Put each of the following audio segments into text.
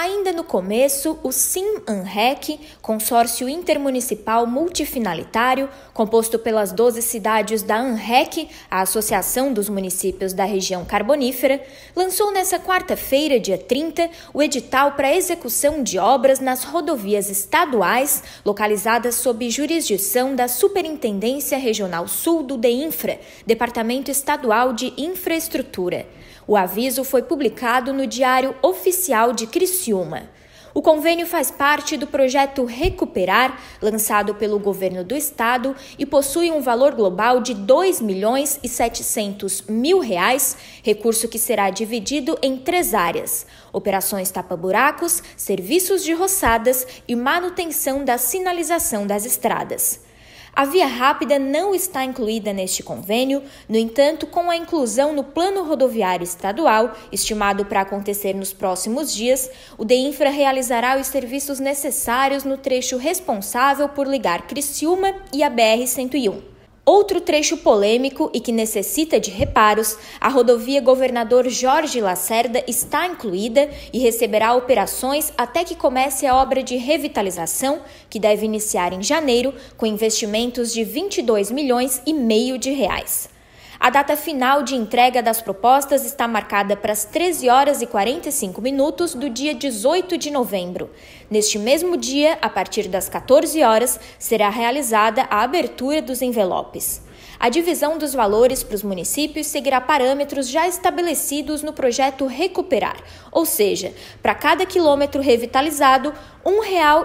Ainda no começo, o SIM-ANREC, consórcio intermunicipal multifinalitário, composto pelas 12 cidades da ANREC, a Associação dos Municípios da Região Carbonífera, lançou nesta quarta-feira, dia 30, o edital para execução de obras nas rodovias estaduais localizadas sob jurisdição da Superintendência Regional Sul do DEINFRA, Departamento Estadual de Infraestrutura. O aviso foi publicado no Diário Oficial de Criciúma, Criciúma. O convênio faz parte do projeto Recuperar, lançado pelo governo do estado e possui um valor global de 2 milhões e 700 mil reais, recurso que será dividido em três áreas: operações tapa-buracos, serviços de roçadas e manutenção da sinalização das estradas. A Via Rápida não está incluída neste convênio, no entanto, com a inclusão no Plano Rodoviário Estadual, estimado para acontecer nos próximos dias, o DEINFRA realizará os serviços necessários no trecho responsável por ligar Criciúma e a BR-101. Outro trecho polêmico e que necessita de reparos, a rodovia Governador Jorge Lacerda está incluída e receberá operações até que comece a obra de revitalização, que deve iniciar em janeiro, com investimentos de 22 milhões e meio de reais. A data final de entrega das propostas está marcada para as 13 horas e 45 minutos do dia 18 de novembro. Neste mesmo dia, a partir das 14 horas, será realizada a abertura dos envelopes. A divisão dos valores para os municípios seguirá parâmetros já estabelecidos no projeto Recuperar, ou seja, para cada quilômetro revitalizado, R$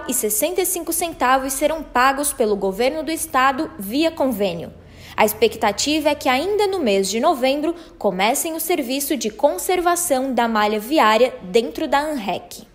1,65 serão pagos pelo governo do estado via convênio. A expectativa é que ainda no mês de novembro comecem o serviço de conservação da malha viária dentro da ANREC.